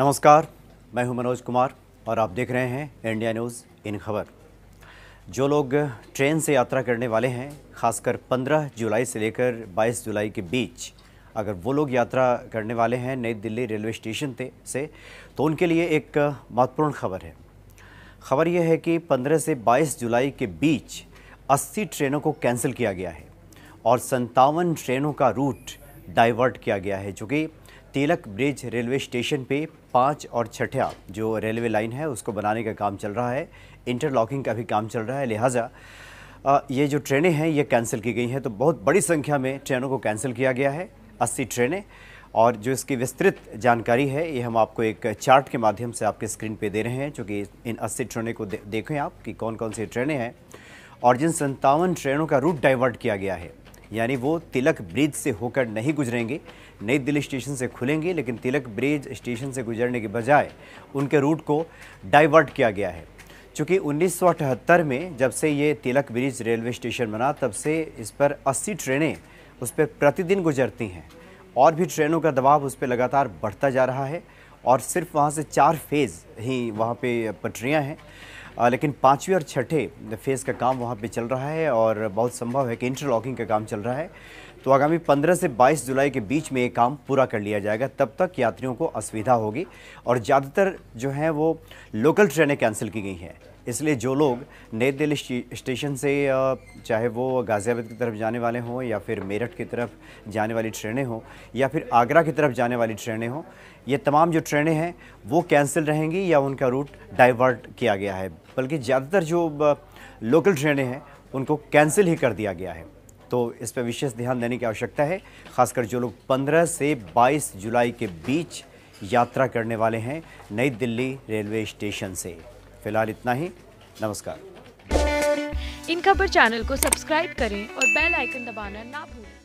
नमस्कार मैं हूं मनोज कुमार और आप देख रहे हैं इंडिया न्यूज़ इन खबर जो लोग ट्रेन से यात्रा करने वाले हैं खासकर 15 जुलाई से लेकर 22 जुलाई के बीच अगर वो लोग यात्रा करने वाले हैं नई दिल्ली रेलवे स्टेशन से तो उनके लिए एक महत्वपूर्ण खबर है खबर यह है कि 15 से 22 जुलाई के बीच 80 ट्रेनों को कैंसिल किया गया है और संतावन ट्रेनों का रूट डाइवर्ट किया गया है जो कि तेलक ब्रिज रेलवे स्टेशन पे पाँच और छठिया जो रेलवे लाइन है उसको बनाने का काम चल रहा है इंटरलॉकिंग का भी काम चल रहा है लिहाजा ये जो ट्रेनें हैं ये कैंसिल की गई हैं तो बहुत बड़ी संख्या में ट्रेनों को कैंसिल किया गया है अस्सी ट्रेनें और जो इसकी विस्तृत जानकारी है ये हम आपको एक चार्ट के माध्यम से आपके स्क्रीन पे दे रहे हैं चूँकि इन अस्सी ट्रेनें को दे, देखें आप कि कौन कौन सी ट्रेनें हैं और जिन संतावन ट्रेनों का रूट डाइवर्ट किया गया है यानी वो तिलक ब्रिज से होकर नहीं गुजरेंगे नई दिल्ली स्टेशन से खुलेंगे लेकिन तिलक ब्रिज स्टेशन से गुजरने के बजाय उनके रूट को डाइवर्ट किया गया है चूँकि उन्नीस में जब से ये तिलक ब्रिज रेलवे स्टेशन बना तब से इस पर 80 ट्रेनें उस पर प्रतिदिन गुजरती हैं और भी ट्रेनों का दबाव उस पर लगातार बढ़ता जा रहा है और सिर्फ वहाँ से चार फेज़ ही वहाँ पे पटरियाँ हैं लेकिन पाँचवें और छठे फेज़ का काम वहाँ पर चल रहा है और बहुत संभव है कि इंटरलॉकिंग का काम चल रहा है तो आगामी 15 से 22 जुलाई के बीच में ये काम पूरा कर लिया जाएगा तब तक यात्रियों को असुविधा होगी और ज़्यादातर जो हैं वो लोकल ट्रेनें कैंसिल की गई हैं इसलिए जो लोग नई दिल्ली स्टेशन से चाहे वो गाज़ियाबाद की तरफ जाने वाले हों या फिर मेरठ की तरफ जाने वाली ट्रेनें हों या फिर आगरा की तरफ जाने वाली ट्रेनें हों ये तमाम जो ट्रेनें हैं वो कैंसिल रहेंगी या उनका रूट डाइवर्ट किया गया है बल्कि ज़्यादातर जो लोकल ट्रेनें हैं उनको कैंसिल ही कर दिया गया है तो इस पर विशेष ध्यान देने की आवश्यकता है खासकर जो लोग 15 से 22 जुलाई के बीच यात्रा करने वाले हैं नई दिल्ली रेलवे स्टेशन से फिलहाल इतना ही नमस्कार इन खबर चैनल को सब्सक्राइब करें और बेल आइकन दबाना ना भूलें